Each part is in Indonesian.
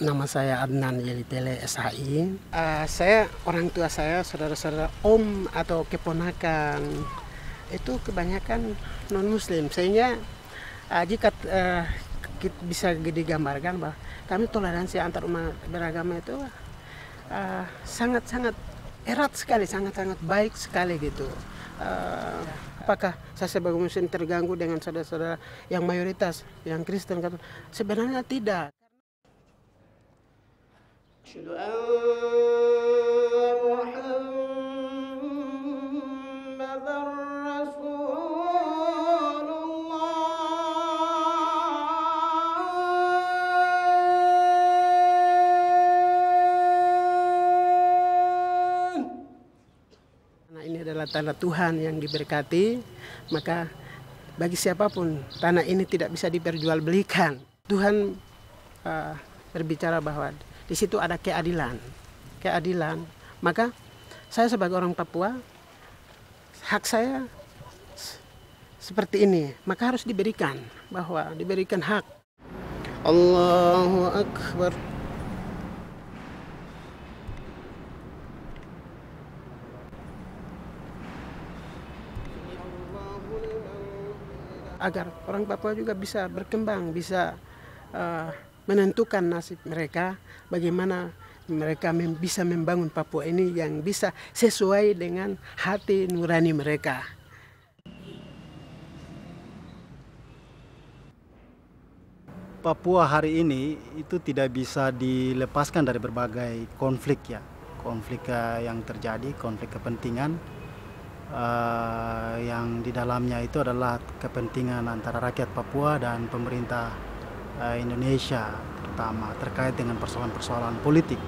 Nama saya Adnan Yelitele SHI. Uh, eh, saya orang tua saya, saudara-saudara om atau keponakan itu kebanyakan non muslim. Sehingga uh, jika uh, eh, kita bisa digambarkan bahwa kami toleransi antar umat beragama itu sangat-sangat erat sekali, sangat-sangat baik sekali gitu. Uh, apakah saya sebagai muslim terganggu dengan saudara-saudara yang mayoritas yang Kristen? Sebenarnya tidak ini adalah tanah Tuhan yang diberkati maka bagi siapapun tanah ini tidak bisa diperjualbelikan Tuhan uh, berbicara bahwa di situ ada keadilan. Keadilan. Maka saya sebagai orang Papua hak saya seperti ini, maka harus diberikan bahwa diberikan hak. Allahu akbar. agar orang Papua juga bisa berkembang, bisa uh, menentukan nasib mereka, bagaimana mereka mem bisa membangun Papua ini yang bisa sesuai dengan hati nurani mereka. Papua hari ini itu tidak bisa dilepaskan dari berbagai konflik ya, konflik eh, yang terjadi, konflik kepentingan uh, yang di dalamnya itu adalah kepentingan antara rakyat Papua dan pemerintah Eh, Indonesia terutama terkait dengan persoalan-persoalan politik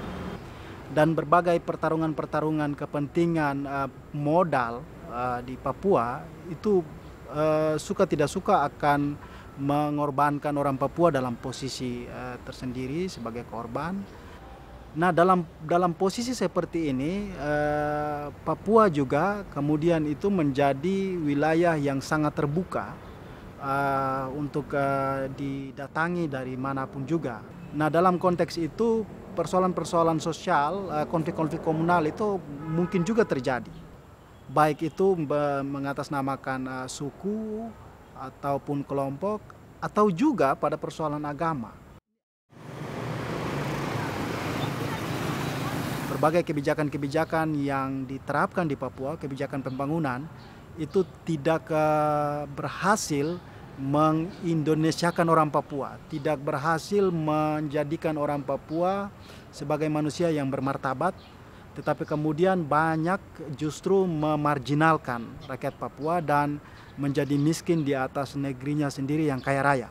dan berbagai pertarungan-pertarungan kepentingan eh, modal eh, di Papua itu suka tidak suka akan mengorbankan orang Papua dalam posisi tersendiri sebagai korban. Nah, dalam dalam posisi seperti ini Papua juga kemudian itu menjadi wilayah yang sangat terbuka uh, untuk uh, didatangi dari manapun juga. Nah, dalam konteks itu persoalan-persoalan sosial, konflik eh, konflik-konflik komunal itu mungkin juga terjadi. Baik itu mengatasnamakan uh, suku ataupun kelompok atau juga pada persoalan agama. Berbagai kebijakan-kebijakan yang diterapkan di Papua, kebijakan pembangunan itu tidak berhasil mengindonesiakan orang Papua, tidak berhasil menjadikan orang Papua sebagai manusia yang bermartabat, tetapi kemudian banyak justru memarjinalkan rakyat Papua dan menjadi miskin di atas negerinya sendiri yang kaya raya.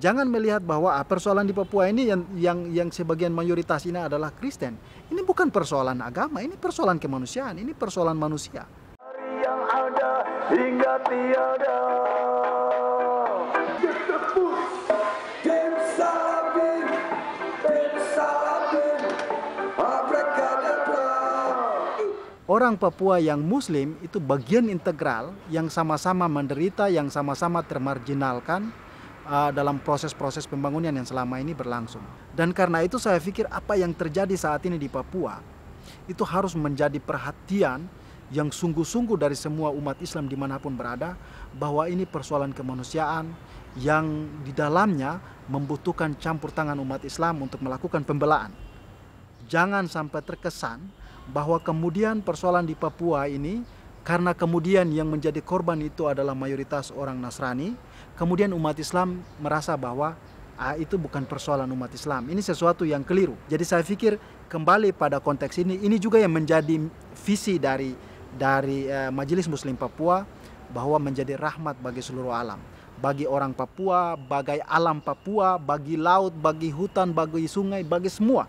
Jangan melihat bahwa ah, persoalan di Papua ini yang yang yang sebagian mayoritas ini adalah Kristen. Ini bukan persoalan agama, ini persoalan kemanusiaan, ini persoalan manusia. orang Papua yang Muslim itu bagian integral yang sama-sama menderita, yang sama-sama termarginalkan, uh, dalam proses-proses pembangunan yang selama ini berlangsung. Dan karena itu saya pikir apa yang terjadi saat ini di Papua itu harus menjadi perhatian yang sungguh-sungguh dari semua umat Islam dimanapun berada bahwa ini persoalan kemanusiaan yang di dalamnya membutuhkan campur tangan umat Islam untuk melakukan pembelaan. Jangan sampai terkesan bahwa kemudian persoalan di Papua ini karena kemudian yang menjadi korban itu adalah mayoritas orang Nasrani, kemudian umat Islam merasa bahwa ah, itu bukan persoalan umat Islam. Ini sesuatu yang keliru. Jadi saya pikir kembali pada konteks ini, ini juga yang menjadi visi dari dari eh, Majelis Muslim Papua bahwa menjadi rahmat bagi seluruh alam bagi orang Papua, bagi alam Papua, bagi laut, bagi hutan, bagi sungai, bagi semua.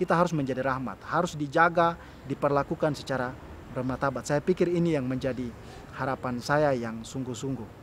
Kita harus menjadi rahmat, harus dijaga, diperlakukan secara bermartabat. Saya pikir ini yang menjadi harapan saya yang sungguh-sungguh.